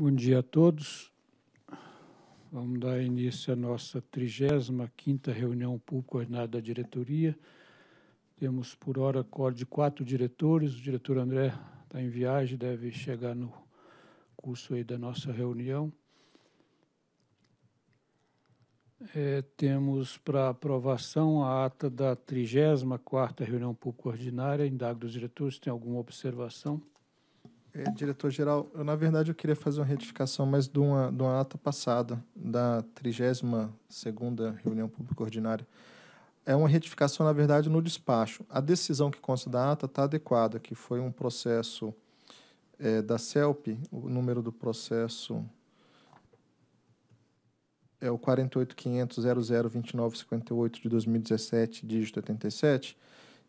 Bom dia a todos. Vamos dar início à nossa 35ª reunião pública ordinária da diretoria. Temos por hora acordo de quatro diretores. O diretor André está em viagem, deve chegar no curso aí da nossa reunião. É, temos para aprovação a ata da 34ª reunião pública ordinária Indago dos diretores, tem alguma observação? Não. É, Diretor-geral, eu na verdade eu queria fazer uma retificação, mas de uma, de uma ata passada, da 32ª Reunião Pública Ordinária. É uma retificação, na verdade, no despacho. A decisão que consta da ata está adequada, que foi um processo é, da CELP, o número do processo é o 48.500.002958 de 2017, dígito 87,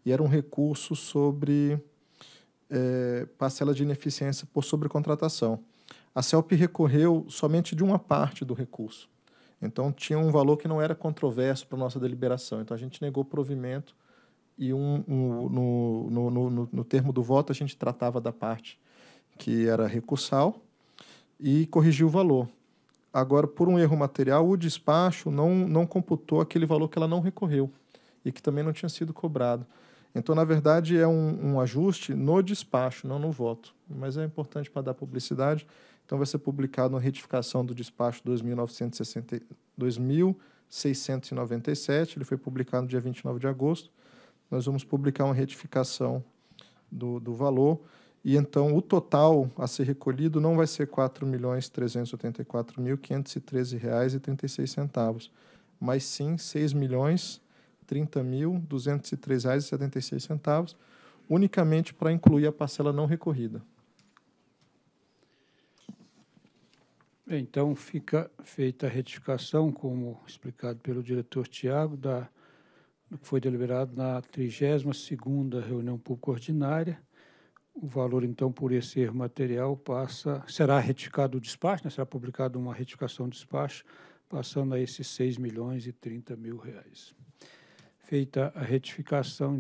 e era um recurso sobre é, eh, parcela de ineficiência por sobrecontratação. A CELP recorreu somente de uma parte do recurso. Então, tinha um valor que não era controverso para nossa deliberação. Então, a gente negou provimento e um, um, no, no, no, no, termo do voto a gente tratava da parte que era recursal e corrigiu o valor. Agora, por um erro material, o despacho não, não computou aquele valor que ela não recorreu e que também não tinha sido cobrado. Então, na verdade, é um, um ajuste no despacho, não no voto. Mas é importante para dar publicidade. Então, vai ser publicado na retificação do despacho 2697. Ele foi publicado no dia 29 de agosto. Nós vamos publicar uma retificação do, do valor. E então o total a ser recolhido não vai ser R$ 4.384.513,36, mas sim R$ 6.000.000 30.203,76, unicamente para incluir a parcela não recorrida. Então, fica feita a retificação, como explicado pelo diretor Tiago, da que foi deliberado na 32ª reunião pública ordinária. O valor, então, por esse erro material passa, será retificado o despacho, né? será publicado uma retificação do despacho, passando a esses 6 milhões e 30 mil reais feita a retificação